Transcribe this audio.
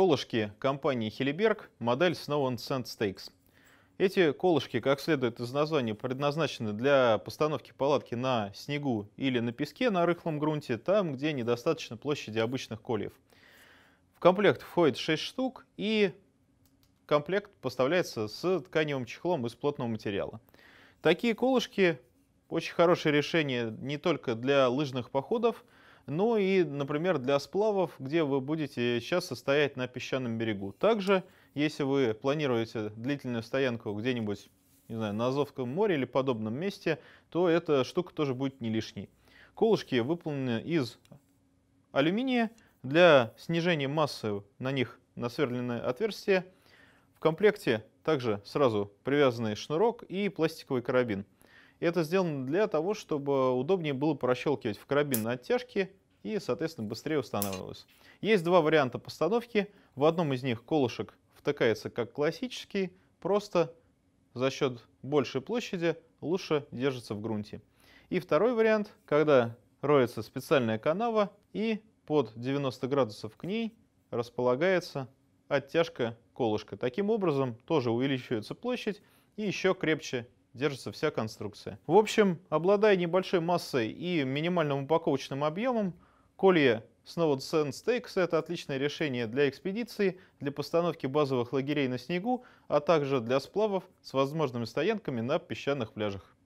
колышки компании Хилиберг, модель Snow and Sand Stakes. Эти колышки, как следует из названия, предназначены для постановки палатки на снегу или на песке на рыхлом грунте, там, где недостаточно площади обычных кольев. В комплект входит 6 штук, и комплект поставляется с тканевым чехлом из плотного материала. Такие колышки очень хорошее решение не только для лыжных походов, ну и, например, для сплавов, где вы будете сейчас состоять на песчаном берегу. Также, если вы планируете длительную стоянку где-нибудь, не знаю, на Азовском море или подобном месте, то эта штука тоже будет не лишней. Колышки выполнены из алюминия. Для снижения массы на них насверленное отверстие. В комплекте также сразу привязанный шнурок и пластиковый карабин. И это сделано для того, чтобы удобнее было прощелкивать в карабин на оттяжке и, соответственно, быстрее устанавливалось. Есть два варианта постановки. В одном из них колышек втыкается как классический, просто за счет большей площади лучше держится в грунте. И второй вариант, когда роется специальная канава и под 90 градусов к ней располагается оттяжка колышка. Таким образом тоже увеличивается площадь и еще крепче держится вся конструкция. В общем, обладая небольшой массой и минимальным упаковочным объемом, колье Snowed Sand Stakes — это отличное решение для экспедиции, для постановки базовых лагерей на снегу, а также для сплавов с возможными стоянками на песчаных пляжах.